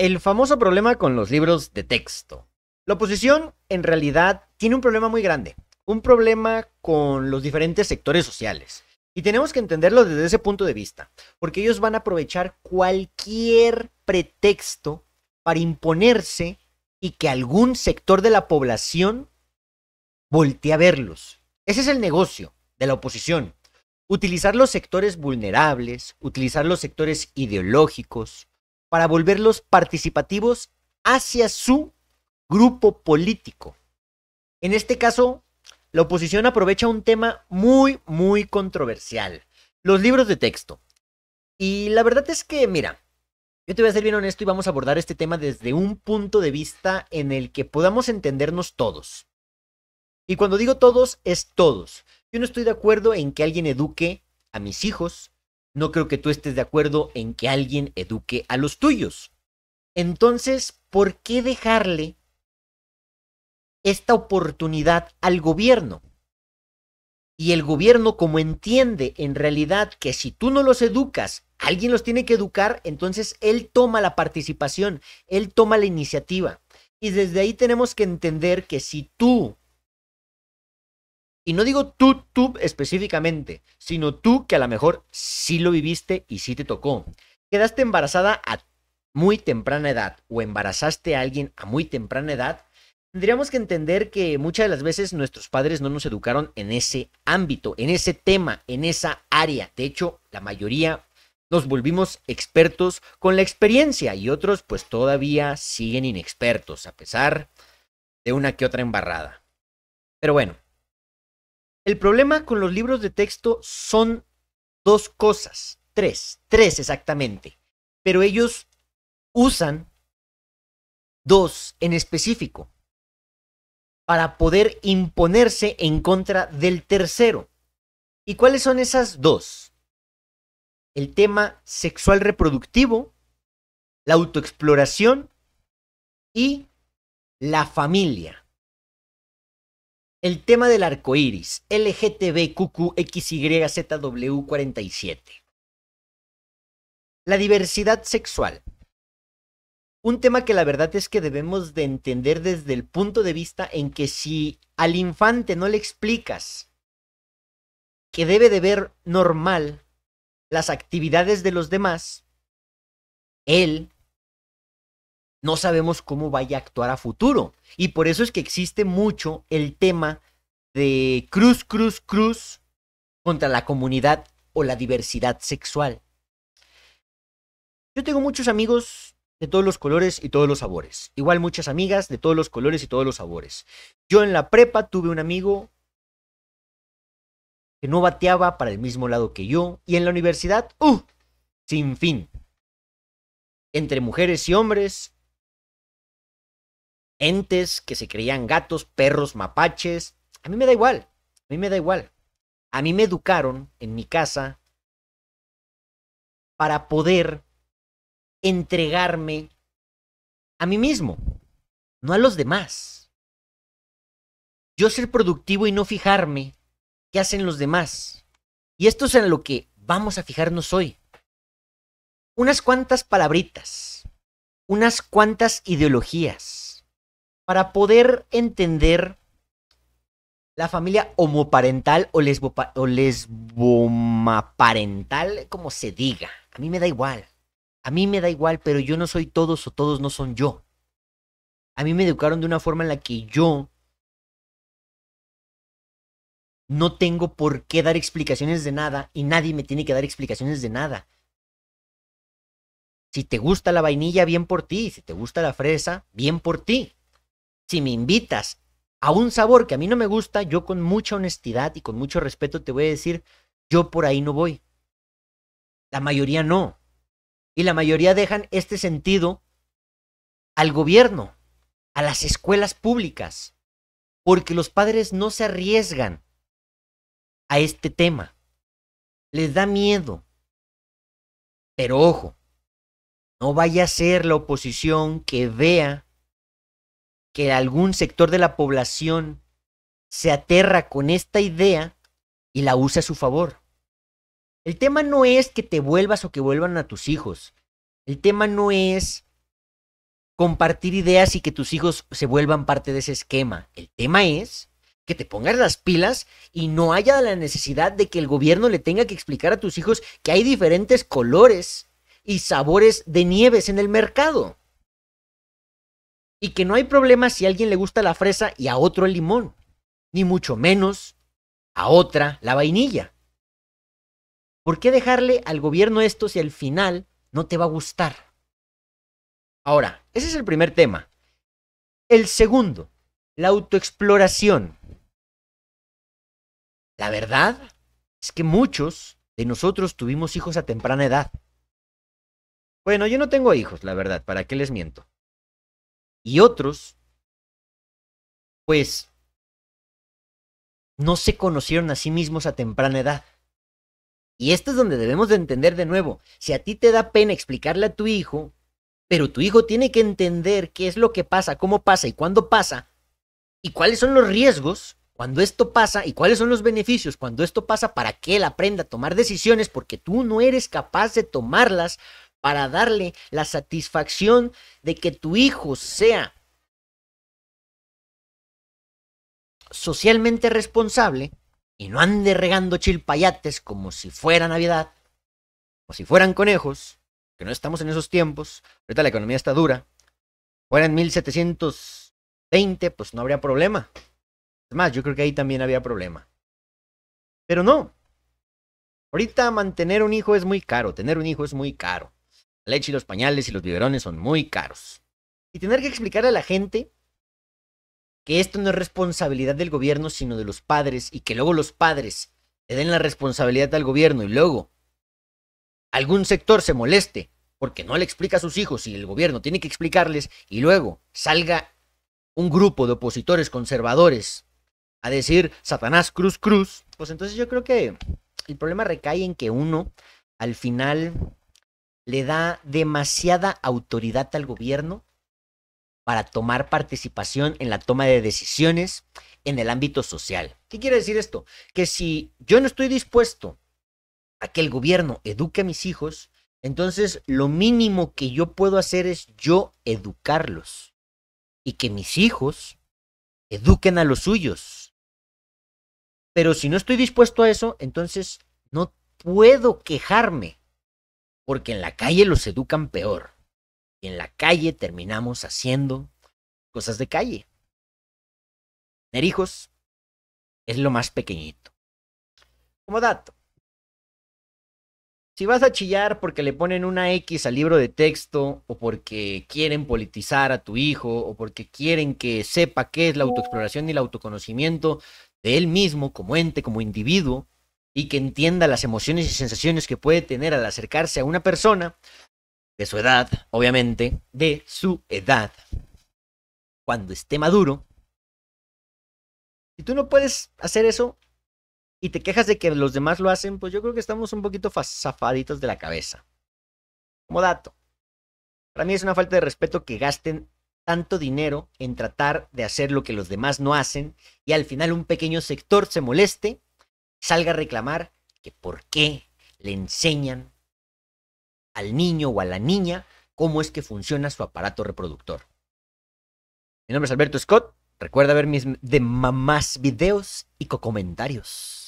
El famoso problema con los libros de texto. La oposición en realidad tiene un problema muy grande, un problema con los diferentes sectores sociales. Y tenemos que entenderlo desde ese punto de vista, porque ellos van a aprovechar cualquier pretexto para imponerse y que algún sector de la población voltee a verlos. Ese es el negocio de la oposición. Utilizar los sectores vulnerables, utilizar los sectores ideológicos, para volverlos participativos hacia su grupo político. En este caso, la oposición aprovecha un tema muy, muy controversial, los libros de texto. Y la verdad es que, mira, yo te voy a ser bien honesto y vamos a abordar este tema desde un punto de vista en el que podamos entendernos todos. Y cuando digo todos, es todos. Yo no estoy de acuerdo en que alguien eduque a mis hijos no creo que tú estés de acuerdo en que alguien eduque a los tuyos. Entonces, ¿por qué dejarle esta oportunidad al gobierno? Y el gobierno, como entiende en realidad que si tú no los educas, alguien los tiene que educar, entonces él toma la participación, él toma la iniciativa. Y desde ahí tenemos que entender que si tú y no digo tú, tú específicamente, sino tú que a lo mejor sí lo viviste y sí te tocó. Quedaste embarazada a muy temprana edad o embarazaste a alguien a muy temprana edad, tendríamos que entender que muchas de las veces nuestros padres no nos educaron en ese ámbito, en ese tema, en esa área. De hecho, la mayoría nos volvimos expertos con la experiencia y otros pues todavía siguen inexpertos a pesar de una que otra embarrada. Pero bueno, el problema con los libros de texto son dos cosas, tres, tres exactamente. Pero ellos usan dos en específico para poder imponerse en contra del tercero. ¿Y cuáles son esas dos? El tema sexual reproductivo, la autoexploración y la familia. El tema del arco iris, LGTBQQXYZW47. La diversidad sexual. Un tema que la verdad es que debemos de entender desde el punto de vista en que si al infante no le explicas que debe de ver normal las actividades de los demás, él no sabemos cómo vaya a actuar a futuro. Y por eso es que existe mucho el tema de cruz, cruz, cruz contra la comunidad o la diversidad sexual. Yo tengo muchos amigos de todos los colores y todos los sabores. Igual muchas amigas de todos los colores y todos los sabores. Yo en la prepa tuve un amigo que no bateaba para el mismo lado que yo. Y en la universidad, ¡uh! Sin fin. Entre mujeres y hombres, entes que se creían gatos, perros, mapaches. A mí me da igual, a mí me da igual. A mí me educaron en mi casa para poder entregarme a mí mismo, no a los demás. Yo ser productivo y no fijarme qué hacen los demás. Y esto es en lo que vamos a fijarnos hoy. Unas cuantas palabritas, unas cuantas ideologías, para poder entender la familia homoparental o, lesbopa, o lesbomaparental, como se diga. A mí me da igual. A mí me da igual, pero yo no soy todos o todos no son yo. A mí me educaron de una forma en la que yo no tengo por qué dar explicaciones de nada y nadie me tiene que dar explicaciones de nada. Si te gusta la vainilla, bien por ti. Si te gusta la fresa, bien por ti. Si me invitas a un sabor que a mí no me gusta, yo con mucha honestidad y con mucho respeto te voy a decir, yo por ahí no voy. La mayoría no. Y la mayoría dejan este sentido al gobierno, a las escuelas públicas, porque los padres no se arriesgan a este tema. Les da miedo. Pero ojo, no vaya a ser la oposición que vea que algún sector de la población se aterra con esta idea y la use a su favor. El tema no es que te vuelvas o que vuelvan a tus hijos. El tema no es compartir ideas y que tus hijos se vuelvan parte de ese esquema. El tema es que te pongas las pilas y no haya la necesidad de que el gobierno le tenga que explicar a tus hijos que hay diferentes colores y sabores de nieves en el mercado y que no hay problema si a alguien le gusta la fresa y a otro el limón, ni mucho menos a otra la vainilla. ¿Por qué dejarle al gobierno esto si al final no te va a gustar? Ahora, ese es el primer tema. El segundo, la autoexploración. La verdad es que muchos de nosotros tuvimos hijos a temprana edad. Bueno, yo no tengo hijos, la verdad, ¿para qué les miento? y otros, pues, no se conocieron a sí mismos a temprana edad. Y esto es donde debemos de entender de nuevo, si a ti te da pena explicarle a tu hijo, pero tu hijo tiene que entender qué es lo que pasa, cómo pasa y cuándo pasa, y cuáles son los riesgos cuando esto pasa y cuáles son los beneficios cuando esto pasa para que él aprenda a tomar decisiones porque tú no eres capaz de tomarlas para darle la satisfacción de que tu hijo sea socialmente responsable y no ande regando chilpayates como si fuera Navidad o si fueran conejos, que no estamos en esos tiempos, ahorita la economía está dura, fuera en 1720, pues no habría problema. Es más, yo creo que ahí también había problema. Pero no. Ahorita mantener un hijo es muy caro, tener un hijo es muy caro leche y los pañales y los biberones son muy caros. Y tener que explicar a la gente que esto no es responsabilidad del gobierno, sino de los padres, y que luego los padres le den la responsabilidad al gobierno y luego algún sector se moleste porque no le explica a sus hijos y el gobierno tiene que explicarles y luego salga un grupo de opositores conservadores a decir Satanás cruz cruz, pues entonces yo creo que el problema recae en que uno al final le da demasiada autoridad al gobierno para tomar participación en la toma de decisiones en el ámbito social. ¿Qué quiere decir esto? Que si yo no estoy dispuesto a que el gobierno eduque a mis hijos, entonces lo mínimo que yo puedo hacer es yo educarlos y que mis hijos eduquen a los suyos. Pero si no estoy dispuesto a eso, entonces no puedo quejarme porque en la calle los educan peor. Y en la calle terminamos haciendo cosas de calle. Tener hijos es lo más pequeñito. Como dato, si vas a chillar porque le ponen una X al libro de texto o porque quieren politizar a tu hijo o porque quieren que sepa qué es la autoexploración y el autoconocimiento de él mismo como ente, como individuo, y que entienda las emociones y sensaciones que puede tener al acercarse a una persona de su edad, obviamente, de su edad, cuando esté maduro. Si tú no puedes hacer eso y te quejas de que los demás lo hacen, pues yo creo que estamos un poquito zafaditos de la cabeza. Como dato, para mí es una falta de respeto que gasten tanto dinero en tratar de hacer lo que los demás no hacen y al final un pequeño sector se moleste salga a reclamar que por qué le enseñan al niño o a la niña cómo es que funciona su aparato reproductor. Mi nombre es Alberto Scott. Recuerda ver mis de mamás videos y comentarios.